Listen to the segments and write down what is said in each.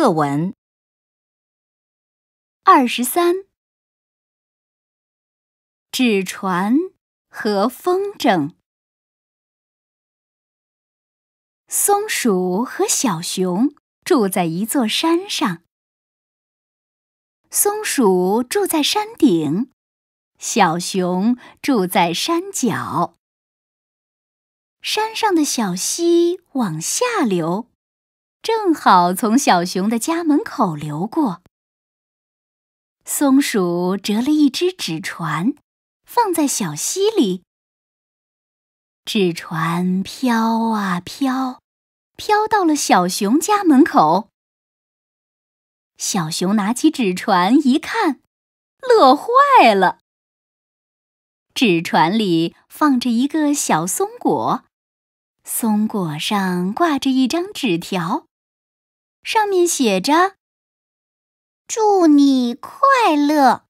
课文二十三：纸船和风筝。松鼠和小熊住在一座山上。松鼠住在山顶，小熊住在山脚。山上的小溪往下流。正好从小熊的家门口流过。松鼠折了一只纸船，放在小溪里。纸船飘啊飘，飘到了小熊家门口。小熊拿起纸船一看，乐坏了。纸船里放着一个小松果，松果上挂着一张纸条。上面写着：“祝你快乐。”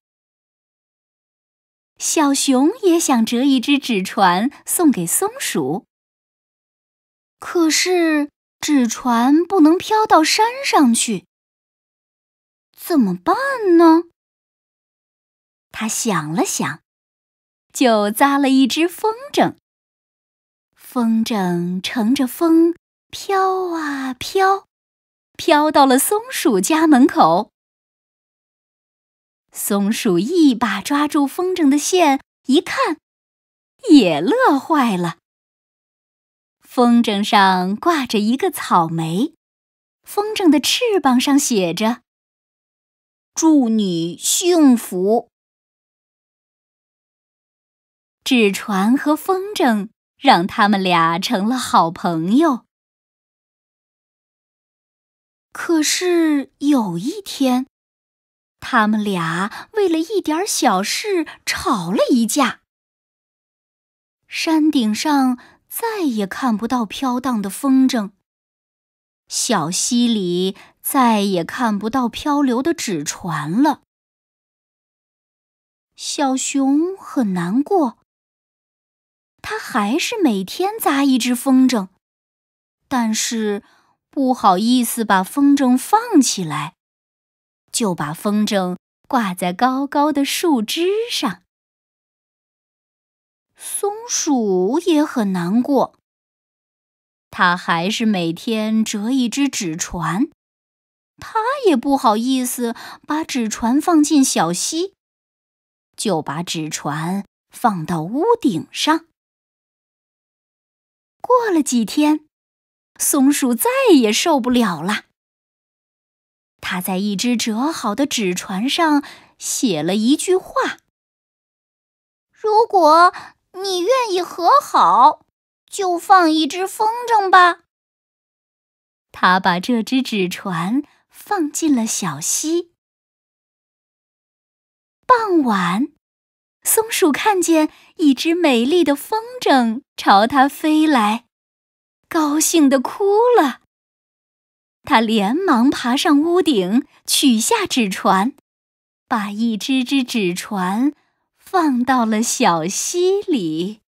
小熊也想折一只纸船送给松鼠，可是纸船不能飘到山上去，怎么办呢？他想了想，就扎了一只风筝。风筝乘着风飘啊飘。飘到了松鼠家门口，松鼠一把抓住风筝的线，一看，也乐坏了。风筝上挂着一个草莓，风筝的翅膀上写着“祝你幸福”。纸船和风筝让他们俩成了好朋友。可是有一天，他们俩为了一点小事吵了一架。山顶上再也看不到飘荡的风筝，小溪里再也看不到漂流的纸船了。小熊很难过，他还是每天扎一只风筝，但是。不好意思，把风筝放起来，就把风筝挂在高高的树枝上。松鼠也很难过，它还是每天折一只纸船，它也不好意思把纸船放进小溪，就把纸船放到屋顶上。过了几天。松鼠再也受不了了。他在一只折好的纸船上写了一句话：“如果你愿意和好，就放一只风筝吧。”他把这只纸船放进了小溪。傍晚，松鼠看见一只美丽的风筝朝它飞来。高兴的哭了，他连忙爬上屋顶，取下纸船，把一只只纸船放到了小溪里。